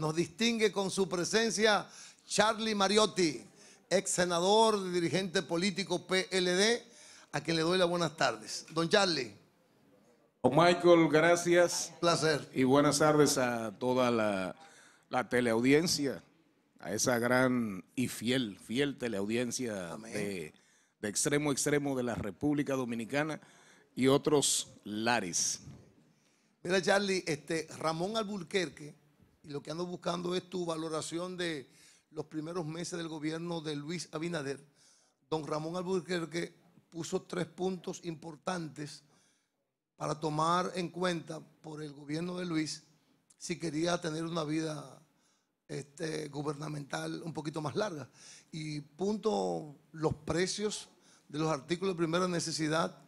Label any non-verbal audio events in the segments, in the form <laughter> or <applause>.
nos distingue con su presencia Charlie Mariotti, ex senador, dirigente político PLD, a quien le doy las buenas tardes. Don Charlie. Don Michael, gracias. Un placer. Y buenas tardes a toda la, teleaudiencia, a esa gran y fiel, fiel teleaudiencia de, extremo a extremo de la República Dominicana y otros lares. Mira, Charlie, este, Ramón Alburquerque y lo que ando buscando es tu valoración de los primeros meses del gobierno de Luis Abinader. Don Ramón Albuquerque puso tres puntos importantes para tomar en cuenta por el gobierno de Luis si quería tener una vida este, gubernamental un poquito más larga. Y punto, los precios de los artículos de primera necesidad,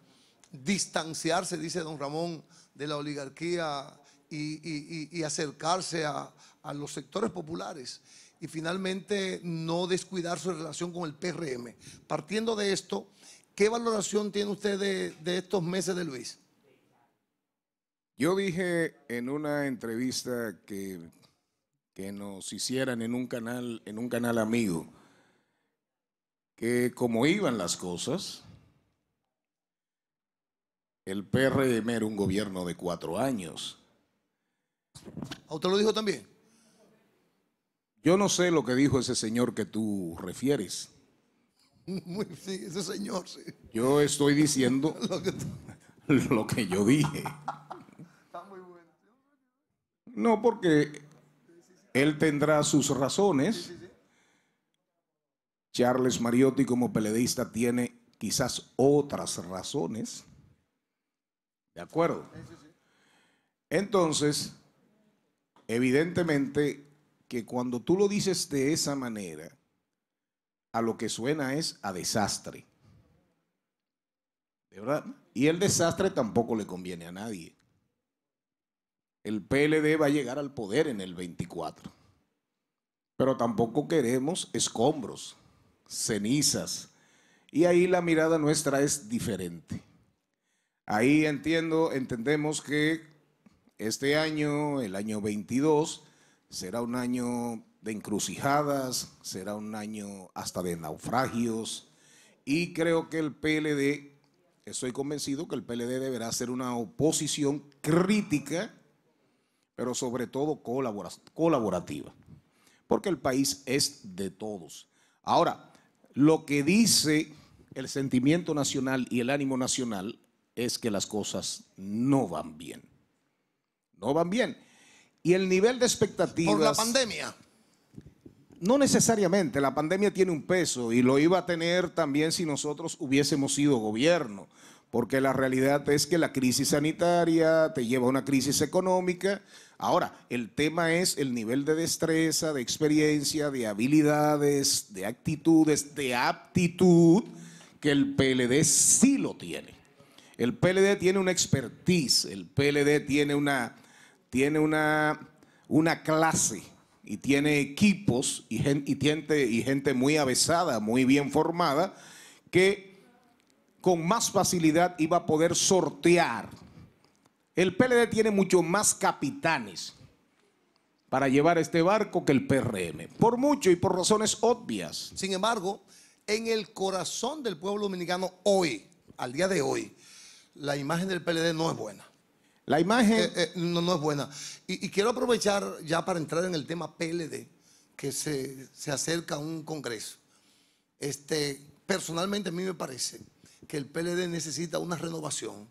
distanciarse, dice don Ramón, de la oligarquía y, acercarse a, los sectores populares y finalmente no descuidar su relación con el PRM. Partiendo de esto, ¿qué valoración tiene usted de, estos meses de Luis? Yo dije en una entrevista que, que nos hicieran en un canal, en un canal amigo, que como iban las cosas, el PRM era un gobierno de cuatro años ¿A usted lo dijo también? Yo no sé lo que dijo ese señor que tú refieres. <laughs> ese señor, sí. Yo estoy diciendo <laughs> <laughs> lo, que yo dije. Está muy bueno. No, porque él tendrá sus razones. Charles Mariotti como peledeísta tiene quizás otras razones. ¿De acuerdo? Entonces, Evidentemente que cuando tú lo dices de esa manera, a lo que suena es a desastre. ¿De verdad? Y el desastre tampoco le conviene a nadie. El PLD va a llegar al poder en el 24. Pero tampoco queremos escombros, cenizas. Y ahí la mirada nuestra es diferente. Ahí entiendo, entendemos que este año, el año 22, será un año de encrucijadas, será un año hasta de naufragios y creo que el PLD, estoy convencido que el PLD deberá ser una oposición crítica, pero sobre todo colaborativa, porque el país es de todos. Ahora, lo que dice el sentimiento nacional y el ánimo nacional es que las cosas no van bien no van bien. Y el nivel de expectativas... Por la pandemia. No necesariamente, la pandemia tiene un peso y lo iba a tener también si nosotros hubiésemos sido gobierno, porque la realidad es que la crisis sanitaria te lleva a una crisis económica. Ahora, el tema es el nivel de destreza, de experiencia, de habilidades, de actitudes, de aptitud, que el PLD sí lo tiene. El PLD tiene una expertise, el PLD tiene una tiene una, una clase y tiene equipos y, y gente muy avesada, muy bien formada, que con más facilidad iba a poder sortear. El PLD tiene mucho más capitanes para llevar este barco que el PRM, por mucho y por razones obvias. Sin embargo, en el corazón del pueblo dominicano hoy, al día de hoy, la imagen del PLD no es buena. La imagen eh, eh, no, no, es buena. Y, quiero aprovechar ya para entrar en el tema PLD, que se, acerca a un congreso. Este, personalmente a mí me parece que el PLD necesita una renovación.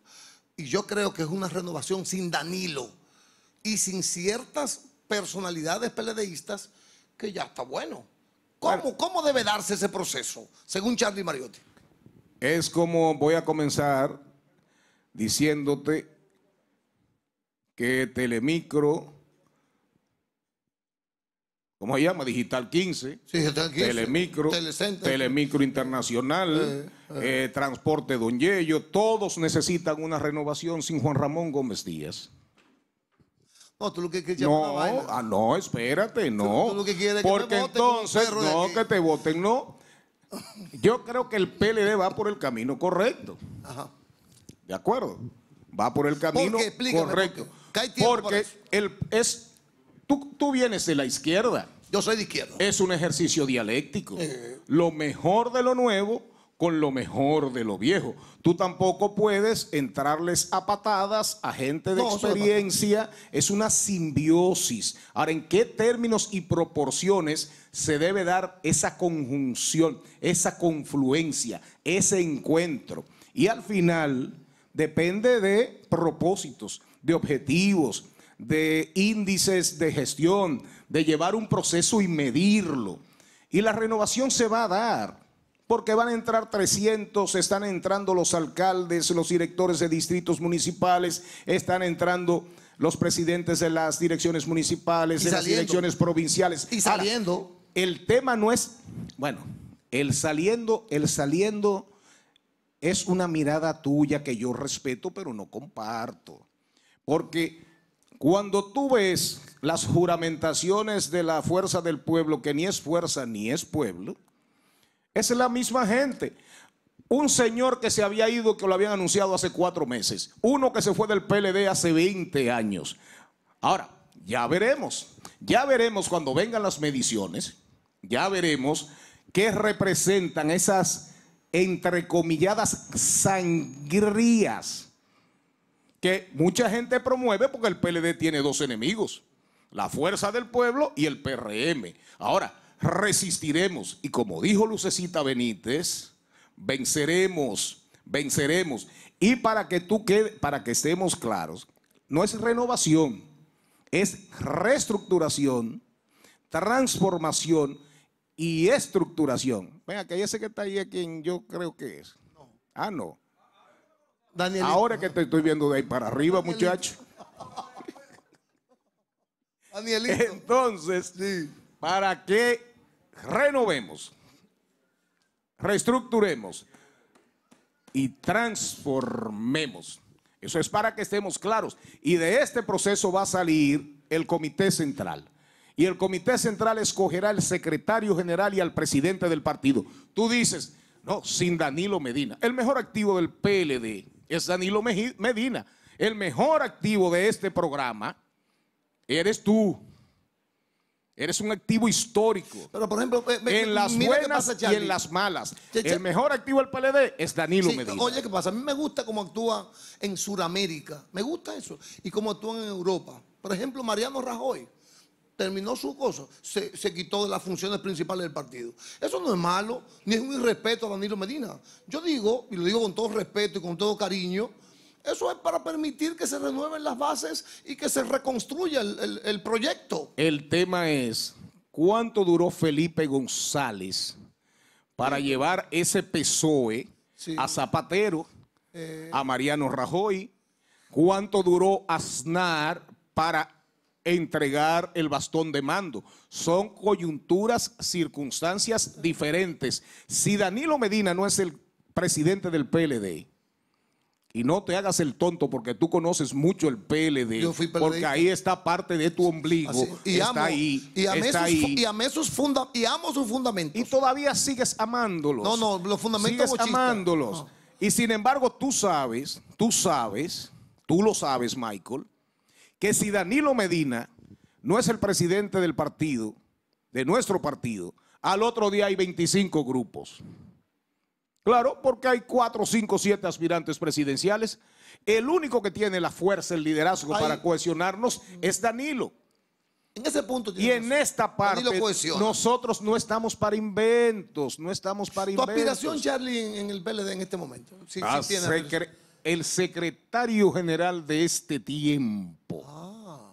Y yo creo que es una renovación sin Danilo y sin ciertas personalidades PLDistas que ya está bueno. ¿Cómo, bueno, ¿Cómo debe darse ese proceso, según Charlie Mariotti? Es como voy a comenzar diciéndote que Telemicro, ¿cómo se llama? Digital 15, sí, Telemicro, Telemicro Internacional, eh, eh, eh. Transporte Don Yello, todos necesitan una renovación sin Juan Ramón Gómez Díaz. No, tú lo que no, Ah, no, espérate, no. Porque entonces, no, que te voten, no. Yo creo que el PLD va por el camino correcto. ¿De acuerdo? va por el camino correcto. Porque, es, tú, tú vienes de la izquierda. Yo soy de izquierda. Es un ejercicio dialéctico. Eh. Lo mejor de lo nuevo con lo mejor de lo viejo. Tú tampoco puedes entrarles a patadas a gente de experiencia. Es una simbiosis. Ahora, ¿en qué términos y proporciones se debe dar esa conjunción, esa confluencia, ese encuentro? Y al final, depende de propósitos, de objetivos, de índices de gestión, de llevar un proceso y medirlo. Y la renovación se va a dar, porque van a entrar 300, están entrando los alcaldes, los directores de distritos municipales, están entrando los presidentes de las direcciones municipales, de las direcciones provinciales. Y saliendo. el tema no es, bueno, el saliendo, el saliendo es una mirada tuya que yo respeto, pero no comparto. Porque cuando tú ves las juramentaciones de la fuerza del pueblo, que ni es fuerza ni es pueblo, es la misma gente. Un señor que se había ido, que lo habían anunciado hace cuatro meses. Uno que se fue del PLD hace 20 años. Ahora, ya veremos. Ya veremos cuando vengan las mediciones. Ya veremos qué representan esas entrecomilladas sangrías que mucha gente promueve porque el PLD tiene dos enemigos, la fuerza del pueblo y el PRM. Ahora, resistiremos y como dijo Lucecita Benítez, venceremos, venceremos. Y para que tú quede, para que estemos claros, no es renovación, es reestructuración, transformación, y estructuración. Venga, que ese que está ahí aquí? quien yo creo que es. No. Ah, no. Daniel. Ahora que te estoy viendo de ahí para arriba, muchacho. <laughs> Danielito. Entonces, para que renovemos, reestructuremos y transformemos. Eso es para que estemos claros. Y de este proceso va a salir el Comité Central y el comité central escogerá al secretario general y al presidente del partido. Tú dices, no, sin Danilo Medina. El mejor activo del PLD es Danilo Medina. El mejor activo de este programa eres tú. Eres un activo histórico. Pero, por ejemplo, en las buenas y en las malas. El mejor activo del PLD es Danilo Medina. Oye, ¿qué pasa? A mí me gusta cómo actúa en Sudamérica. Me gusta eso. Y cómo actúa en Europa. Por ejemplo, Mariano Rajoy terminó su cosa, se, quitó de las funciones principales del partido. Eso no es malo, ni es un irrespeto a Danilo Medina. Yo digo, y lo digo con todo respeto y con todo cariño, eso es para permitir que se renueven las bases y que se reconstruya el, proyecto. El tema es, ¿cuánto duró Felipe González para llevar ese PSOE a Zapatero, eh. a Mariano Rajoy? ¿Cuánto duró Aznar para entregar el bastón de mando. Son coyunturas, circunstancias diferentes. Si Danilo Medina no es el presidente del PLD, y no te hagas el tonto porque tú conoces mucho el PLD. Porque ahí está parte de tu ombligo. y está ahí. Y funda, y amo sus fundamentos. Y todavía sigues amándolos. No, no, los fundamentos. amándolos. Y sin embargo, tú sabes, tú sabes, tú lo sabes, Michael, que si Danilo Medina no es el presidente del partido, de nuestro partido, al otro día hay 25 grupos. Claro, porque hay 4, 5, 7 aspirantes presidenciales. El único que tiene la fuerza, el liderazgo para cohesionarnos es Danilo. En ese punto y en esta parte nosotros no estamos para inventos, no estamos para inventos. Tu aspiración, Charlie, en el PLD en este momento. Ah, el secretario general de este tiempo. Ah.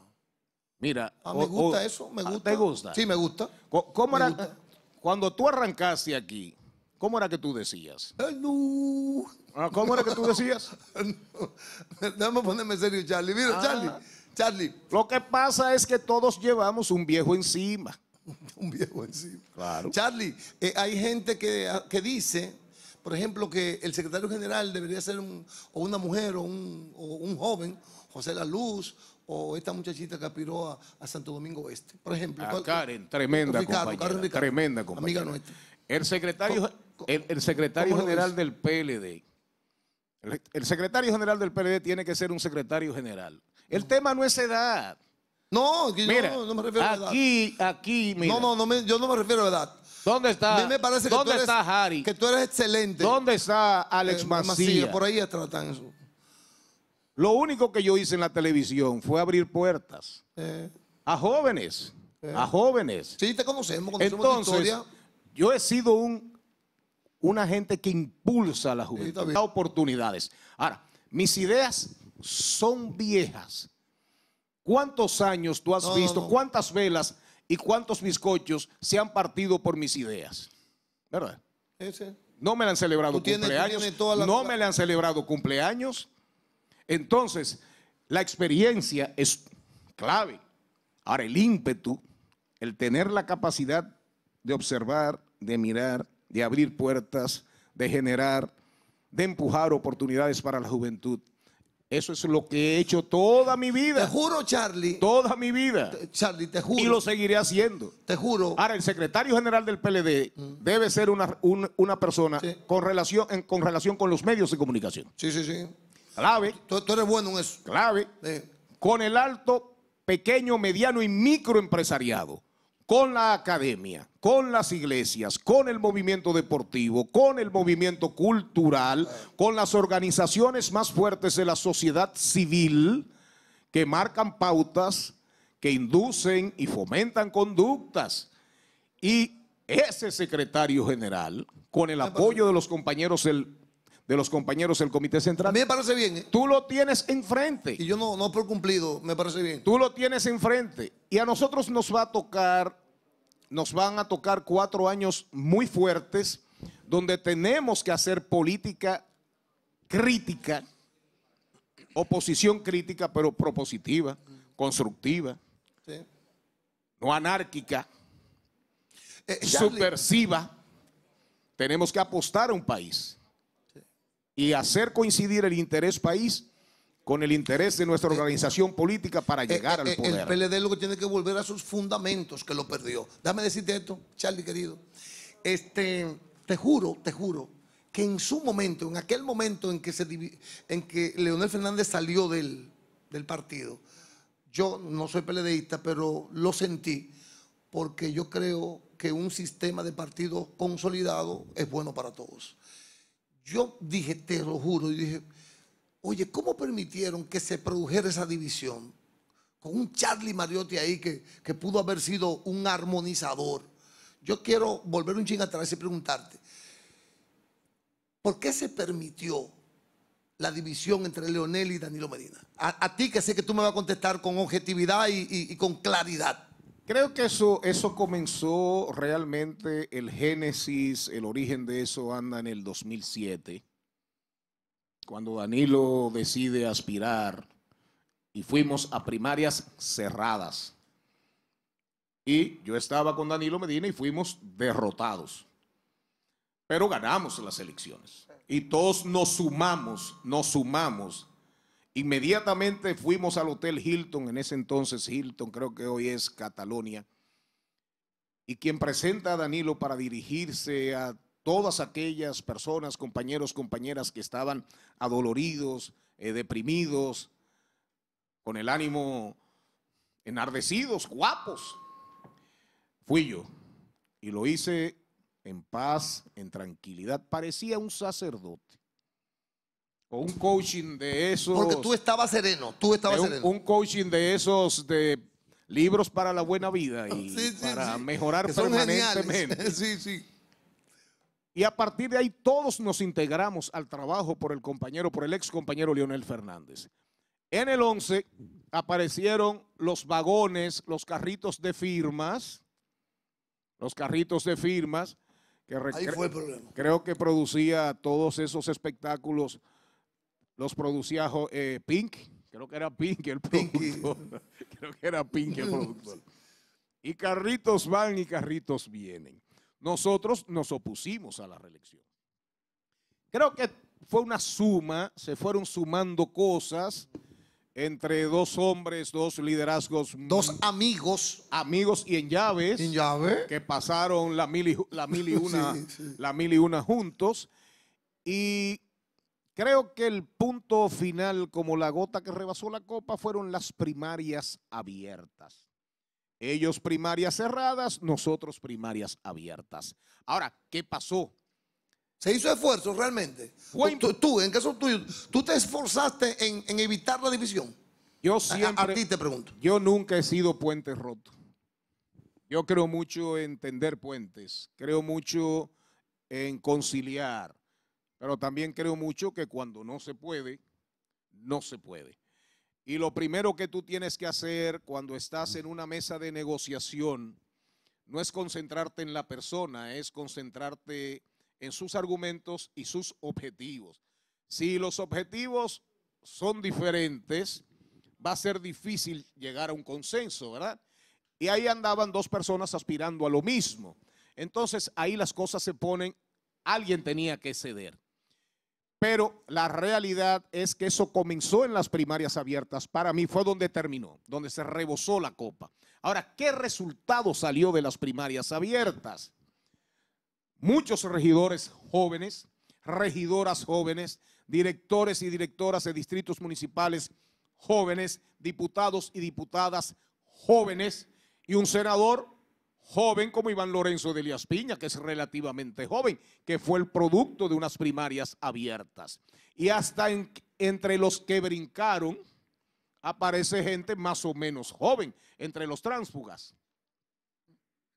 Mira. Ah, me gusta eso, me ah, gusta. ¿Te gusta? Sí, me gusta. ¿Cómo era? Cuando tú arrancaste aquí, ¿Cómo era que tú decías? Eh, no. ¿Cómo era que tú decías? <laughs> No. Déjame ponerme serio, Charlie. Mira, Charlie, Charlie. Lo que pasa es que todos llevamos un viejo encima. <laughs> un viejo encima. Claro. Charlie, eh, hay gente que, que dice por ejemplo, que el secretario general debería ser o una mujer o un, joven, José La Luz, o esta muchachita que aspiró a, Santo Domingo Oeste, por ejemplo. Karen, tremenda tremenda compañera. Amiga nuestra. El secretario, el, secretario general del PLD, el, secretario general del PLD tiene que ser un secretario general. El tema no es edad. No, no, me refiero a edad. Aquí, aquí, mira. No, no, no yo no me refiero a edad. ¿Dónde está? me parece Harry? Que tú eres excelente. ¿Dónde está Alex eh, Macías? Por ahí tratan eso. Lo único que yo hice en la televisión fue abrir puertas eh. a jóvenes, eh. a jóvenes. Sí, te conocemos, con Entonces, Yo he sido un una gente que impulsa a la juventud, oportunidades. Ahora, mis ideas son viejas. ¿Cuántos años tú has visto? ¿Cuántas velas y cuántos bizcochos se han partido por mis ideas. ¿Verdad? No me han celebrado cumpleaños. No me le han celebrado cumpleaños. Entonces, la experiencia es clave. Ahora, el ímpetu, el tener la capacidad de observar, de mirar, de abrir puertas, de generar, de empujar oportunidades para la juventud, eso es lo que he hecho toda mi vida. Te juro, Charlie. Toda mi vida. Charlie, te juro. Y lo seguiré haciendo. Te juro. Ahora, el secretario general del PLD debe ser una, persona con, relación, con relación con los medios de comunicación. Sí, sí, sí. Clave. Tú, eres bueno en eso. Clave. Con el alto, pequeño, mediano y microempresariado con la academia, con las iglesias, con el movimiento deportivo, con el movimiento cultural, con las organizaciones más fuertes de la sociedad civil que marcan pautas, que inducen y fomentan conductas. Y ese secretario general, con el apoyo de los compañeros del de los compañeros del Comité Central. me parece bien. ¿eh? Tú lo tienes enfrente. Y yo no, no por cumplido, me parece bien. Tú lo tienes enfrente. Y a nosotros nos va a tocar, nos van a tocar cuatro años muy fuertes, donde tenemos que hacer política crítica, oposición crítica, pero propositiva, constructiva, no anárquica, eh, subversiva. Tenemos que apostar a un país y hacer coincidir el interés país con el interés de nuestra eh, organización política para eh, llegar eh, al poder. El PLD lo que tiene que volver a sus fundamentos que lo perdió. Dame decirte esto, Charlie querido. Este, te juro, te juro que en su momento, en aquel momento en que, se, en que Leonel Fernández salió del, del partido, yo no soy PLDista, pero lo sentí porque yo creo que un sistema de partido consolidado es bueno para todos. Yo dije, te lo juro, y dije, oye, ¿cómo permitieron que se produjera esa división? Con un Charlie Mariotti ahí que, que pudo haber sido un armonizador. Yo quiero volver un a atrás y preguntarte, ¿por qué se permitió la división entre Leonel y Danilo Medina? A, ti que sé que tú me vas a contestar con objetividad y con claridad. Creo que eso, eso comenzó realmente, el génesis, el origen de eso anda en el 2007, cuando Danilo decide aspirar y fuimos a primarias cerradas. Y yo estaba con Danilo Medina y fuimos derrotados. Pero ganamos las elecciones. Y todos nos sumamos, nos sumamos Inmediatamente fuimos al Hotel Hilton, en ese entonces Hilton, creo que hoy es Catalonia, y quien presenta a Danilo para dirigirse a todas aquellas personas, compañeros, compañeras que estaban adoloridos, eh, deprimidos, con el ánimo enardecidos, guapos. Fui yo y lo hice en paz, en tranquilidad. Parecía un sacerdote un coaching de esos. Porque tú estabas sereno, tú estabas un, sereno. Un coaching de esos de libros para la buena vida y <laughs> para mejorar permanentemente. <laughs> sí, sí. Y a partir de ahí todos nos integramos al trabajo por el compañero, por el ex compañero Leonel Fernández. En el 11 aparecieron los vagones, los carritos de firmas, los carritos de firmas, que ahí fue el problema. creo que producía todos esos espectáculos los producía eh, Pink, creo que era Pink el productor, <laughs> creo que era Pink el productor. <laughs> Y carritos van y carritos vienen. Nosotros nos opusimos a la reelección. Creo que fue una suma, se fueron sumando cosas entre dos hombres, dos liderazgos. Dos amigos. Amigos y en llaves. En Que pasaron la mil y, la mil <laughs> una, La mil y una juntos. Y Creo que el punto final, como la gota que rebasó la copa, fueron las primarias abiertas. Ellos primarias cerradas, nosotros primarias abiertas. Ahora, ¿qué pasó? Se hizo esfuerzo realmente. Tú, en caso tuyo, tú te esforzaste en, evitar la división. Yo siempre. A, ti te pregunto. Yo nunca he sido puente roto. Yo creo mucho en tender puentes. Creo mucho en conciliar. Pero también creo mucho que cuando no se puede, no se puede. Y lo primero que tú tienes que hacer cuando estás en una mesa de negociación no es concentrarte en la persona, es concentrarte en sus argumentos y sus objetivos. Si los objetivos son diferentes, va a ser difícil llegar a un consenso, ¿verdad? Y ahí andaban dos personas aspirando a lo mismo. Entonces ahí las cosas se ponen, alguien tenía que ceder. Pero la realidad es que eso comenzó en las primarias abiertas. Para mí fue donde terminó, donde se rebosó la copa. Ahora, ¿qué resultado salió de las primarias abiertas? Muchos regidores jóvenes, regidoras jóvenes, directores y directoras de distritos municipales jóvenes, diputados y diputadas jóvenes y un senador joven como Iván Lorenzo de Elías Piña, que es relativamente joven, que fue el producto de unas primarias abiertas. Y hasta entre los que brincaron aparece gente más o menos joven, entre los tránsfugas.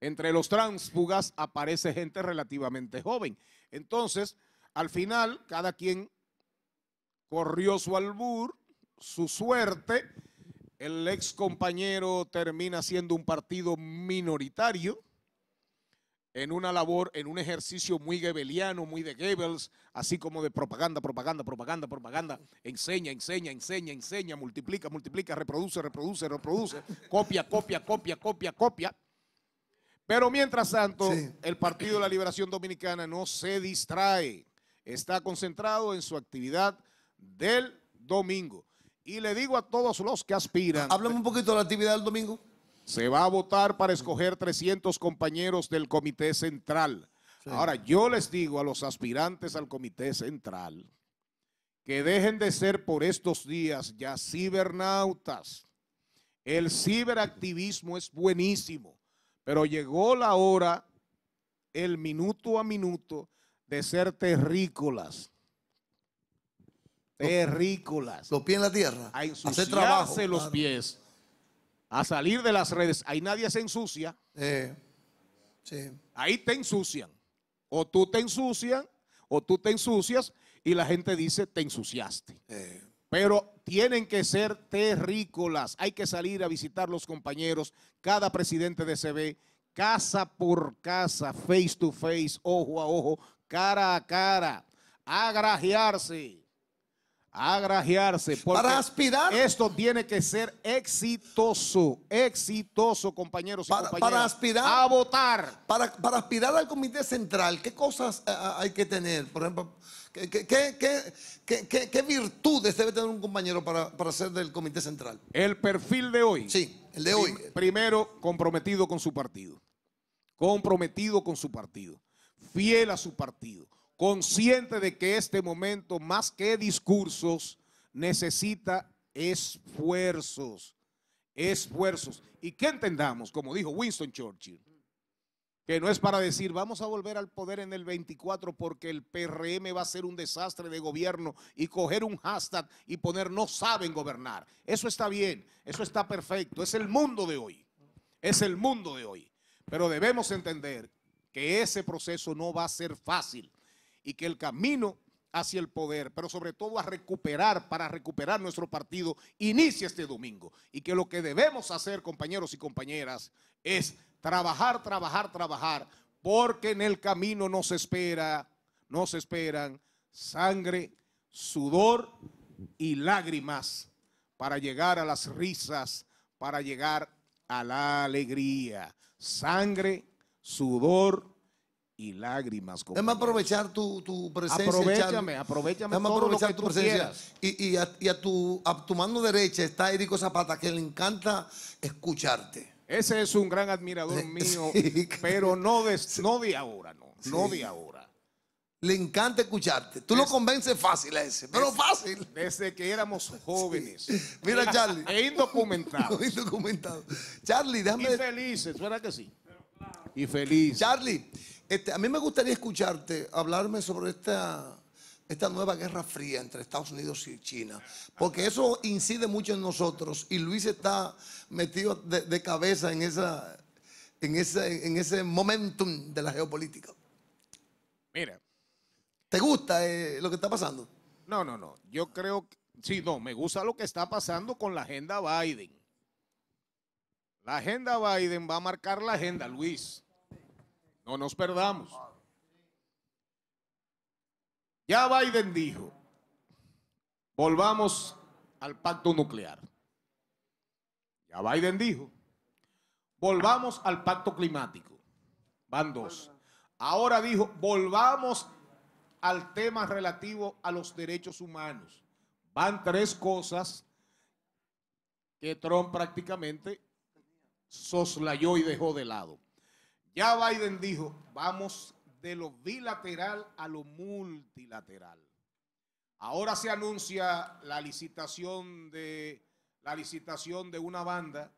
Entre los tránsfugas aparece gente relativamente joven. Entonces, al final, cada quien corrió su albur, su suerte, el ex compañero termina siendo un partido minoritario en una labor, en un ejercicio muy gebeliano, muy de Gebels, así como de propaganda, propaganda, propaganda, propaganda, enseña, enseña, enseña, enseña, multiplica, multiplica, reproduce, reproduce, reproduce, copia, copia, copia, copia, copia. Pero mientras tanto, el Partido de la Liberación Dominicana no se distrae, está concentrado en su actividad del domingo. Y le digo a todos los que aspiran. Hablemos un poquito de la actividad del domingo. Se va a votar para escoger 300 compañeros del Comité Central. Ahora, yo les digo a los aspirantes al Comité Central que dejen de ser por estos días ya cibernautas. El ciberactivismo es buenísimo, pero llegó la hora, el minuto a minuto, de ser terrícolas Terrícolas. Los pies en la tierra. Usted trabaja los pies. A salir de las redes. Ahí nadie se ensucia. sí. Ahí te ensucian. O tú te ensucian, o tú te ensucias, y la gente dice, te ensuciaste. Pero tienen que ser terrícolas. Hay que salir a visitar los compañeros, cada presidente de CB, casa por casa, face to face, ojo a ojo, cara a cara, agrajearse. Agrajearse. Para aspirar. Esto tiene que ser exitoso, exitoso, compañeros y para, compañeras. aspirar. A votar. Para, aspirar al comité central, ¿qué cosas eh, eh, hay que tener? Por ejemplo, ¿qué, virtudes debe tener un compañero para, para, ser del comité central? El perfil de hoy. Sí, el de hoy. Primero, comprometido con su partido. Comprometido con su partido. Fiel a su partido consciente de que este momento, más que discursos, necesita esfuerzos, esfuerzos. Y que entendamos, como dijo Winston Churchill, que no es para decir vamos a volver al poder en el 24 porque el PRM va a ser un desastre de gobierno y coger un hashtag y poner no saben gobernar. Eso está bien, eso está perfecto, es el mundo de hoy, es el mundo de hoy. Pero debemos entender que ese proceso no va a ser fácil y que el camino hacia el poder, pero sobre todo a recuperar, para recuperar nuestro partido, inicia este domingo. Y que lo que debemos hacer, compañeros y compañeras, es trabajar, trabajar, trabajar, porque en el camino nos espera, nos esperan sangre, sudor y lágrimas para llegar a las risas, para llegar a la alegría. Sangre, sudor y lágrimas. Déjame aprovechar tu, tu presencia. Aprovechame, aprovechame todo aprovechar lo que tu presencia. Y, a, tu, a, mano derecha está Erico Zapata, que le encanta escucharte. Ese es un gran admirador <laughs> mío, <laughs> pero no de, no ahora, no. No de ahora. Le encanta escucharte. Tú lo convences fácil a ese, pero fácil. Desde que éramos jóvenes. <laughs> Mira, Charlie. E indocumentado. indocumentado. Charlie, déjame. Y felices, ¿verdad que sí? Y feliz. Charlie, este, a mí me gustaría escucharte hablarme sobre esta, esta nueva guerra fría entre Estados Unidos y China, porque eso incide mucho en nosotros y Luis está metido de, cabeza en, esa, en, ese, en ese momentum de la geopolítica. Mira. ¿Te gusta eh, lo que está pasando? No, no, no. Yo creo que, sí, no, me gusta lo que está pasando con la agenda Biden. La agenda Biden va a marcar la agenda, Luis. No nos perdamos. Ya Biden dijo, volvamos al pacto nuclear. Ya Biden dijo, volvamos al pacto climático. Van dos. Ahora dijo, volvamos al tema relativo a los derechos humanos. Van tres cosas que Trump prácticamente soslayó y dejó de lado. Ya Biden dijo, vamos de lo bilateral a lo multilateral. Ahora se anuncia la licitación de la licitación de una banda,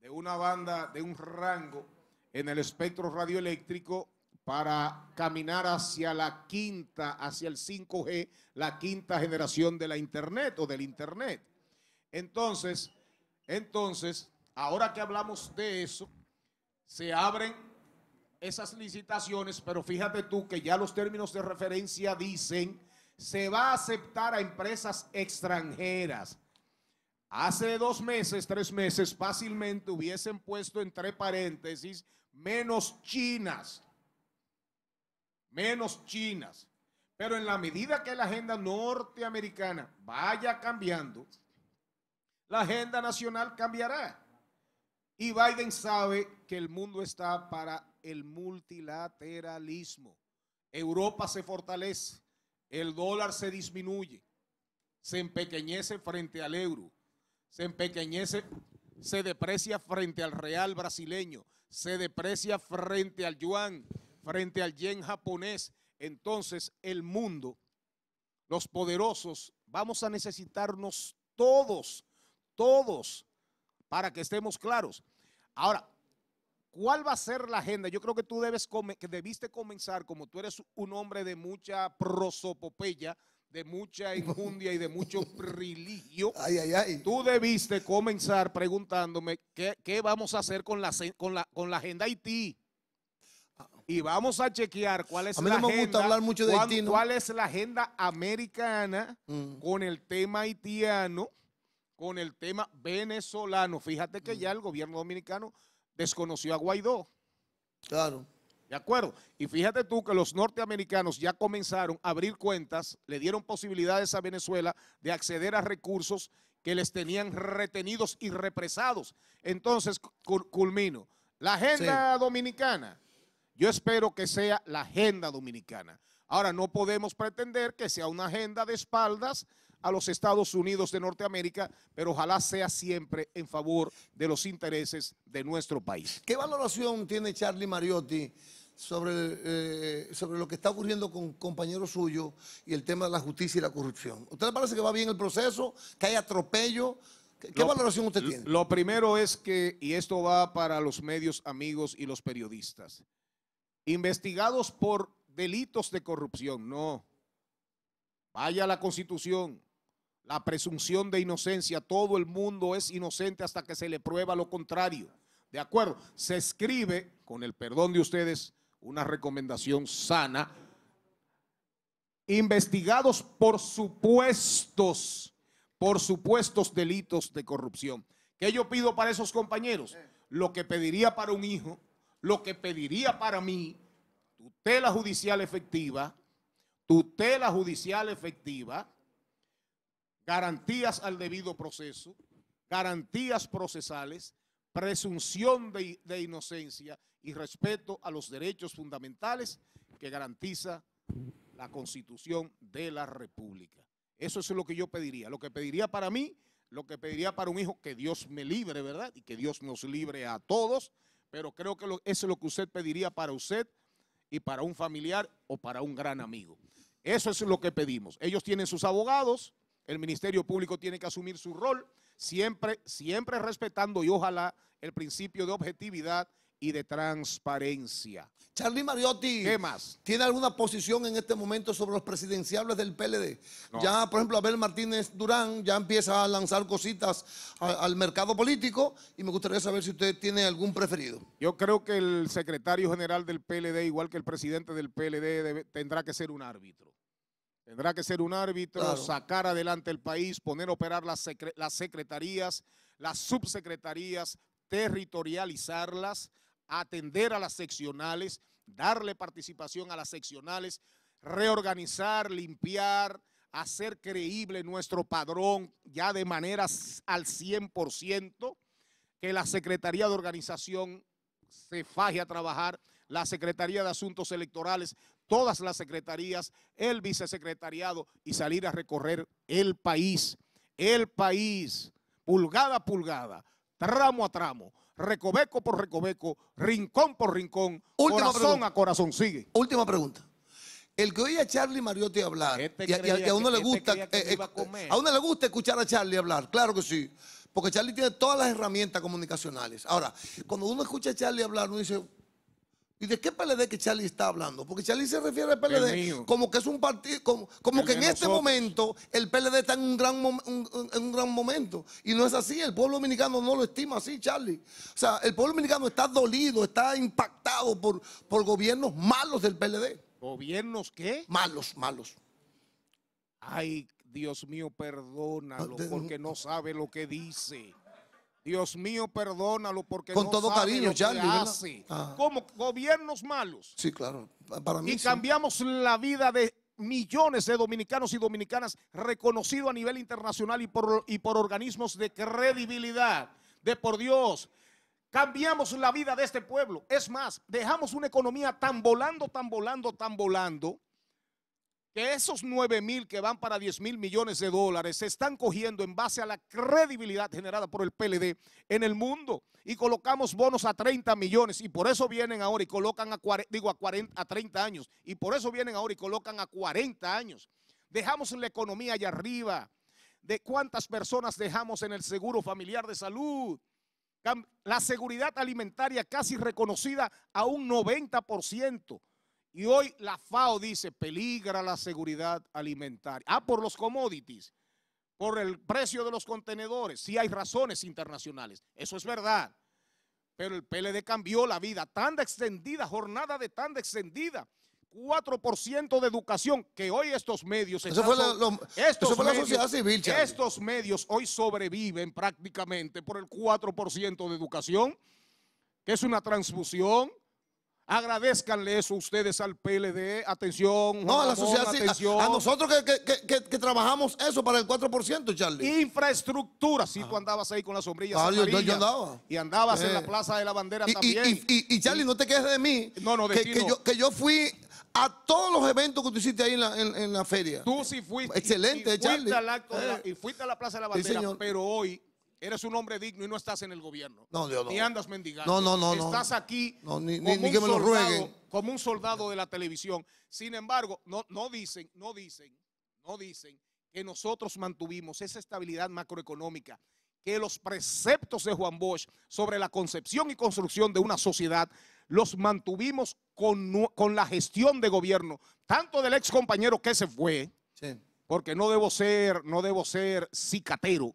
de una banda de un rango en el espectro radioeléctrico para caminar hacia la quinta, hacia el 5G, la quinta generación de la internet o del internet. Entonces, entonces, ahora que hablamos de eso, se abren esas licitaciones, pero fíjate tú que ya los términos de referencia dicen se va a aceptar a empresas extranjeras. Hace dos meses, tres meses, fácilmente hubiesen puesto entre paréntesis menos chinas. Menos chinas. Pero en la medida que la agenda norteamericana vaya cambiando, la agenda nacional cambiará. Y Biden sabe que el mundo está para el multilateralismo. Europa se fortalece, el dólar se disminuye, se empequeñece frente al euro, se empequeñece, se deprecia frente al real brasileño, se deprecia frente al yuan, frente al yen japonés. Entonces el mundo, los poderosos, vamos a necesitarnos todos, todos, para que estemos claros. Ahora, ¿Cuál va a ser la agenda? Yo creo que tú debes que debiste comenzar, como tú eres un hombre de mucha prosopopeya, de mucha <laughs> injundia y de mucho religio. Ay, ay, ay. Tú debiste comenzar preguntándome qué, qué vamos a hacer con la, con la, con la agenda Haití. Y vamos a chequear cuál es a mí la me agenda. Gusta hablar mucho de cuál, cuál es la agenda americana mm. con el tema haitiano, con el tema venezolano. Fíjate que mm. ya el gobierno dominicano desconoció a Guaidó. Claro. De acuerdo. Y fíjate tú que los norteamericanos ya comenzaron a abrir cuentas, le dieron posibilidades a Venezuela de acceder a recursos que les tenían retenidos y represados. Entonces, culmino. La agenda dominicana, yo espero que sea la agenda dominicana. Ahora, no podemos pretender que sea una agenda de espaldas a los Estados Unidos de Norteamérica, pero ojalá sea siempre en favor de los intereses de nuestro país. ¿Qué valoración tiene Charlie Mariotti sobre, eh, sobre lo que está ocurriendo con compañeros suyos y el tema de la justicia y la corrupción? ¿Usted le parece que va bien el proceso, que hay atropello? ¿Qué, valoración usted tiene? Lo primero es que, y esto va para los medios amigos y los periodistas, investigados por delitos de corrupción, no. Vaya a la constitución, la presunción de inocencia, todo el mundo es inocente hasta que se le prueba lo contrario. ¿De acuerdo? Se escribe, con el perdón de ustedes, una recomendación sana. Investigados por supuestos, por supuestos delitos de corrupción. ¿Qué yo pido para esos compañeros? Lo que pediría para un hijo, lo que pediría para mí, tutela judicial efectiva, tutela judicial efectiva, garantías al debido proceso, garantías procesales, presunción de, inocencia y respeto a los derechos fundamentales que garantiza la Constitución de la República. Eso es lo que yo pediría. Lo que pediría para mí, lo que pediría para un hijo, que Dios me libre, ¿verdad? Y que Dios nos libre a todos. Pero creo que eso es lo que usted pediría para usted y para un familiar o para un gran amigo. Eso es lo que pedimos. Ellos tienen sus abogados, el Ministerio Público tiene que asumir su rol, siempre, siempre respetando y ojalá el principio de objetividad y de transparencia. Charlie Mariotti, ¿qué más? ¿Tiene alguna posición en este momento sobre los presidenciables del PLD? Ya, por ejemplo, Abel Martínez Durán ya empieza a lanzar cositas al mercado político y me gustaría saber si usted tiene algún preferido. Yo creo que el secretario general del PLD, igual que el presidente del PLD, tendrá que ser un árbitro. Tendrá que ser un árbitro, sacar adelante el país, poner a operar las, las secretarías, las subsecretarías, territorializarlas, atender a las seccionales, darle participación a las seccionales, reorganizar, limpiar, hacer creíble nuestro padrón ya de manera al 100%, que la Secretaría de Organización se faje a trabajar la Secretaría de Asuntos Electorales, todas las secretarías, el vicesecretariado y salir a recorrer el país, el país, pulgada a pulgada, tramo a tramo, recoveco por recoveco, rincón por rincón, corazón a corazón, sigue. Última pregunta. El que oye a Charlie Mariotti hablar, este y, a, uno le este gusta, eh, eh, a uno le gusta escuchar a Charlie hablar, claro que sí. Porque Charlie tiene todas las herramientas comunicacionales. Ahora, cuando uno escucha a Charlie hablar, uno dice, ¿Y de qué PLD que Charlie está hablando? Porque Charlie se refiere al PLD como que es un partido, como, que en este momento el PLD está en un, gran gran momento. Y no es así, el pueblo dominicano no lo estima así, Charlie. O sea, el pueblo dominicano está dolido, está impactado por, por gobiernos malos del PLD. ¿Gobiernos qué? Malos, malos. Ay, Dios mío, perdónalo, ah, porque no sabe lo que dice. Dios mío, perdónalo porque con todo cariño, ya, ah. Como gobiernos malos. Sí, claro. Para mí, y cambiamos la vida de millones de dominicanos y dominicanas reconocido a nivel internacional y por, y por organismos de credibilidad. De por Dios, cambiamos la vida de este pueblo. Es más, dejamos una economía tan volando, tan volando, tan volando, que esos 9 mil que van para 10 mil millones de dólares se están cogiendo en base a la credibilidad generada por el PLD en el mundo y colocamos bonos a 30 millones y por eso vienen ahora y colocan a, digo, a, 40, a 30 años y por eso vienen ahora y colocan a 40 años. Dejamos la economía allá arriba. ¿De cuántas personas dejamos en el seguro familiar de salud? La seguridad alimentaria casi reconocida a un 90%. Y hoy la FAO dice, peligra la seguridad alimentaria. Ah, por los commodities, por el precio de los contenedores. Sí hay razones internacionales, eso es verdad. Pero el PLD cambió la vida, tan extendida, jornada de tan extendida. 4% de educación que hoy estos medios eso fue, la, sociedad civil estos medios hoy sobreviven prácticamente por el 4% de educación que es una transfusión Agradezcanle eso ustedes al PLD. Atención, no, a la sociedad civil. A, nosotros que, trabajamos eso para el 4%, Charlie. Infraestructura. Si sí, tú andabas ahí con las sombrillas ah, yo, andaba. Y andabas en la eh. Plaza de la Bandera y, también. Y, Charlie, no te quedes de mí. No, no, de que, Yo, que yo fui a todos los eventos que tú hiciste ahí en la, feria. Tú sí fuiste. Excelente, Charlie. la, eh. y fuiste a la Plaza de la Bandera, pero hoy Eres un hombre digno y no estás en el gobierno. No, Dios, no. Ni andas mendigando. No, no, no. Estás aquí como, un soldado, como un soldado de la televisión. Sin embargo, no, no dicen, no dicen, no dicen que nosotros mantuvimos esa estabilidad macroeconómica, que los preceptos de Juan Bosch sobre la concepción y construcción de una sociedad los mantuvimos con, con la gestión de gobierno, tanto del ex compañero que se fue, sí. porque no debo ser, no debo ser cicatero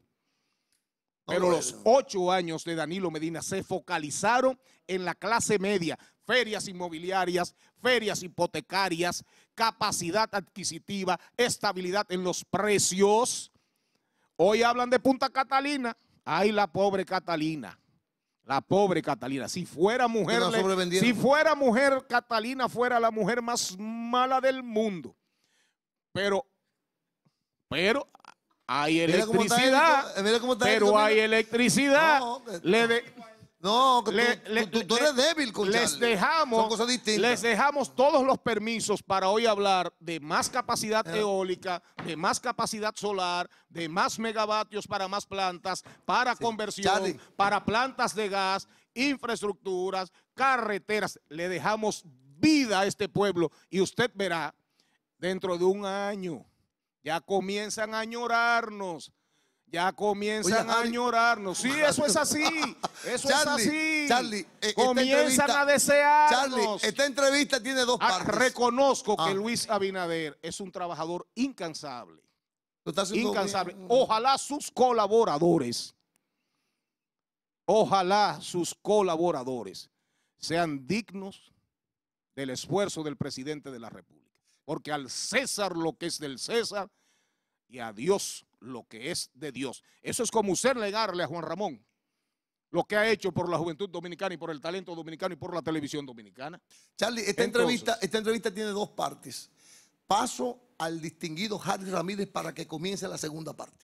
pero los ocho años de Danilo Medina se focalizaron en la clase media, ferias inmobiliarias, ferias hipotecarias, capacidad adquisitiva, estabilidad en los precios. Hoy hablan de Punta Catalina. Ay, la pobre Catalina. La pobre Catalina. Si fuera mujer, si fuera mujer, Catalina fuera la mujer más mala del mundo. Pero, pero hay electricidad, pero hay electricidad. No, tú, eres débil les dejamos, Les dejamos todos los permisos para hoy hablar de más capacidad eh. eólica, de más capacidad solar, de más megavatios para más plantas, para conversión, para plantas de gas, infraestructuras, carreteras. Le dejamos vida a este pueblo y usted verá dentro de un año ya comienzan a añorarnos. Ya comienzan a añorarnos. Sí, eso es así. <laughs> Eso es así. Charlie, e- comienzan a desear. Charlie, esta entrevista tiene dos ah, partes. Reconozco que ah. Luis Abinader es un trabajador incansable. incansable. Ojalá sus colaboradores. Ojalá sus colaboradores sean dignos del esfuerzo del presidente de la República porque al César lo que es del César y a Dios lo que es de Dios. Eso es como usted negarle a Juan Ramón lo que ha hecho por la juventud dominicana y por el talento dominicano y por la televisión dominicana. Charlie, esta, entrevista, esta entrevista tiene dos partes. Paso al distinguido Harry Ramírez para que comience la segunda parte.